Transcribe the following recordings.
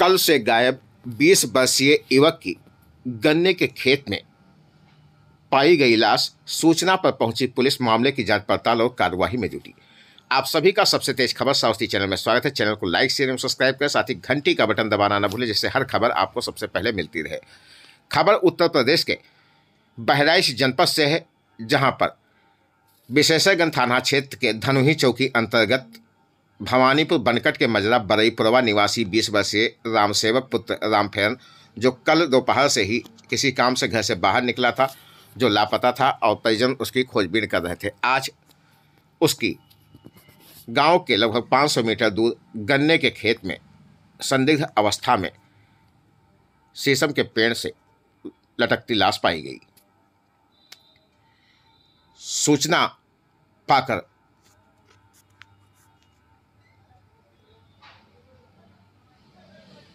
कल से गायब 20 वर्षीय युवक की गन्ने के खेत में पाई गई लाश सूचना पर पहुंची पुलिस मामले की जांच पड़ताल और कार्यवाही में जुटी आप सभी का सबसे तेज खबर साउथी चैनल में स्वागत है चैनल को लाइक शेयर और सब्सक्राइब करें साथ ही घंटी का बटन दबाना ना भूलें जिससे हर खबर आपको सबसे पहले मिलती रहे खबर उत्तर प्रदेश के बहराइच जनपद से है जहाँ पर विशेषज्ञ थाना क्षेत्र के धनुही चौकी अंतर्गत भवानीपुर बनकट के मजरा बरईपुरवा निवासी बीस वर्षीय रामसेवक पुत्र रामफेरन जो कल दोपहर से ही किसी काम से घर से बाहर निकला था जो लापता था और परिजन उसकी खोजबीन कर रहे थे आज उसकी गांव के लगभग 500 मीटर दूर गन्ने के खेत में संदिग्ध अवस्था में शीशम के पेड़ से लटकती लाश पाई गई सूचना पाकर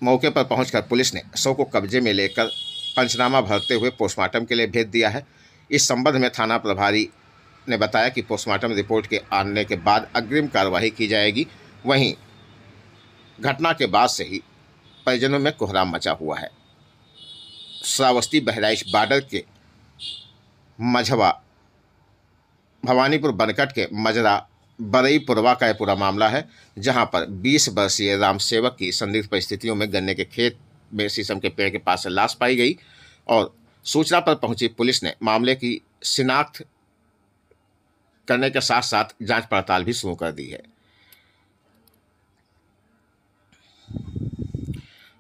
मौके पर पहुंचकर पुलिस ने शव को कब्जे में लेकर पंचनामा भरते हुए पोस्टमार्टम के लिए भेज दिया है इस संबंध में थाना प्रभारी ने बताया कि पोस्टमार्टम रिपोर्ट के आने के बाद अग्रिम कार्रवाई की जाएगी वहीं घटना के बाद से ही परिजनों में कोहराम मचा हुआ है श्रावस्ती बहराइच बार्डर के मझवा भवानीपुर बनकट के मजरा बरईपुरवा का यह पूरा मामला है जहां पर 20 वर्षीय राम सेवक की संदिग्ध परिस्थितियों में गन्ने के खेत में शीशम के पेड़ के पास से लाश पाई गई और सूचना पर पहुंची पुलिस ने मामले की शिनाख्त करने के साथ साथ जांच पड़ताल भी शुरू कर दी है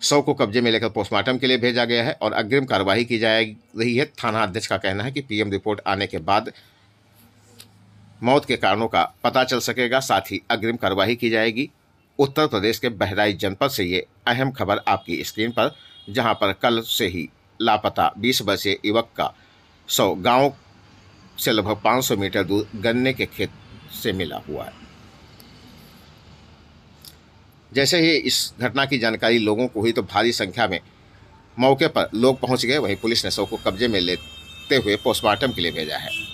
शव को कब्जे में लेकर पोस्टमार्टम के लिए भेजा गया है और अग्रिम कार्रवाई की जा रही है थाना अध्यक्ष का कहना है कि पीएम रिपोर्ट आने के बाद मौत के कारणों का पता चल सकेगा साथ ही अग्रिम कार्रवाई की जाएगी उत्तर प्रदेश के बहराइच जनपद से ये अहम खबर आपकी स्क्रीन पर जहां पर कल से ही लापता 20 वर्षीय युवक का सौ गांव से लगभग 500 मीटर दूर गन्ने के खेत से मिला हुआ है जैसे ही इस घटना की जानकारी लोगों को हुई तो भारी संख्या में मौके पर लोग पहुंच गए वहीं पुलिस ने शव को कब्जे में लेते हुए पोस्टमार्टम के लिए भेजा है